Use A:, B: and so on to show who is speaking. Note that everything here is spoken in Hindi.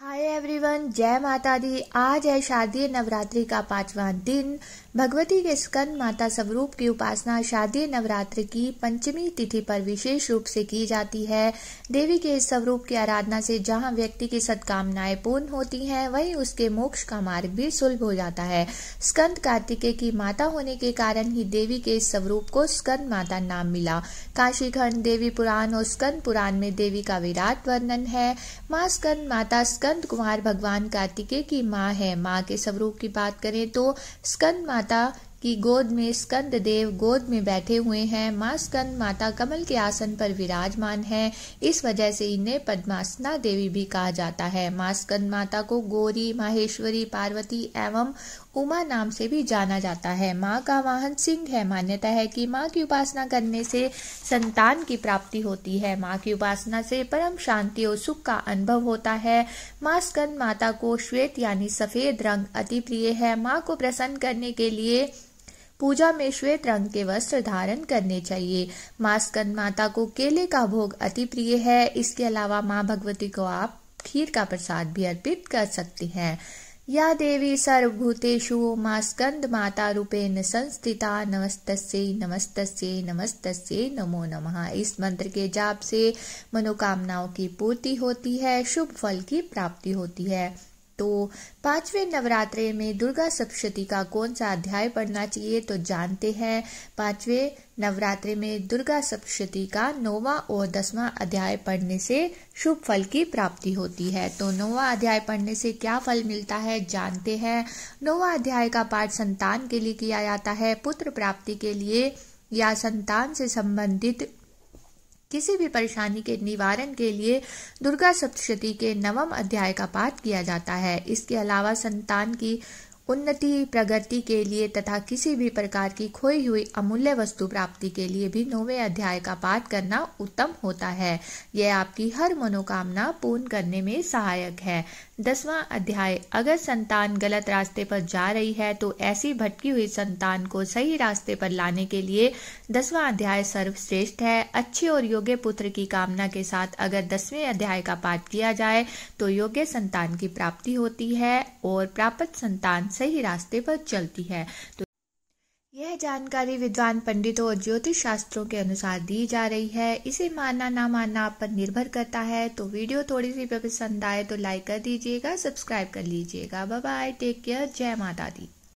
A: हाय एवरीवन जय माता दी आज है शारदीय नवरात्रि का पांचवा दिन भगवती के स्कंद माता स्वरूप की उपासना शारदीय नवरात्र की पंचमी तिथि पर विशेष रूप से की जाती है देवी के इस स्वरूप की आराधना से जहां व्यक्ति की सद्कामनाएं पूर्ण होती हैं वहीं उसके मोक्ष का मार्ग भी सुलभ हो जाता है स्कंद कार्तिकेय की माता होने के कारण ही देवी के इस स्वरूप को स्कंद माता नाम मिला खंड देवी पुराण और स्कंद पुराण में देवी का विराट वर्णन है माँ स्कंद माता स्कंद स्कंद कुमार भगवान कार्तिकेय की माँ है माँ के स्वरूप की बात करें तो स्कंद माता की गोद में स्कंद देव गोद में बैठे हुए हैं माँ स्कंद माता कमल के आसन पर विराजमान है इस वजह से इन्हें पद्मासना देवी भी कहा जाता है माँ स्कंद माता को गौरी माहेश्वरी पार्वती एवं उमा नाम से भी जाना जाता है माँ का वाहन सिंह है मान्यता है कि माँ की उपासना करने से संतान की प्राप्ति होती है माँ की उपासना से परम शांति और सुख का अनुभव होता है माँ स्कंद माता को श्वेत यानी सफेद रंग अति प्रिय है माँ को प्रसन्न करने के लिए पूजा में श्वेत रंग के वस्त्र धारण करने चाहिए मास्कन माता को केले का भोग अति प्रिय है इसके अलावा माँ भगवती को आप खीर का प्रसाद भी अर्पित कर सकती हैं या देवी सर्वभूतेषु माँ स्कंद माता रूपेण संस्थिता नमस्त नमस्त नमस्त नमो नमः इस मंत्र के जाप से मनोकामनाओं की पूर्ति होती है शुभ फल की प्राप्ति होती है तो पांचवे नवरात्रे में दुर्गा सप्तशती का कौन सा अध्याय पढ़ना चाहिए तो जानते हैं पांचवे नवरात्रे में दुर्गा सप्तशती का नौवा और दसवां अध्याय पढ़ने से शुभ फल की प्राप्ति होती है तो नौवा अध्याय पढ़ने से क्या फल मिलता है जानते हैं नौवा अध्याय का पाठ संतान के लिए किया जाता है पुत्र प्राप्ति के लिए या संतान से संबंधित किसी भी परेशानी के निवारण के लिए दुर्गा सप्तशती के नवम अध्याय का पाठ किया जाता है इसके अलावा संतान की उन्नति प्रगति के लिए तथा किसी भी प्रकार की खोई हुई अमूल्य वस्तु प्राप्ति के लिए भी नौवें अध्याय का पाठ करना उत्तम होता है यह आपकी हर मनोकामना पूर्ण करने में सहायक है दसवां अध्याय अगर संतान गलत रास्ते पर जा रही है तो ऐसी भटकी हुई संतान को सही रास्ते पर लाने के लिए दसवां अध्याय सर्वश्रेष्ठ है अच्छे और योग्य पुत्र की कामना के साथ अगर दसवें अध्याय का पाठ किया जाए तो योग्य संतान की प्राप्ति होती है और प्राप्त संतान सही रास्ते पर चलती है तो यह जानकारी विद्वान पंडितों और ज्योतिष शास्त्रों के अनुसार दी जा रही है इसे मानना ना मानना आप पर निर्भर करता है तो वीडियो थोड़ी सी पसंद आए तो लाइक कर दीजिएगा सब्सक्राइब कर लीजिएगा बाय बाय टेक केयर जय माता दी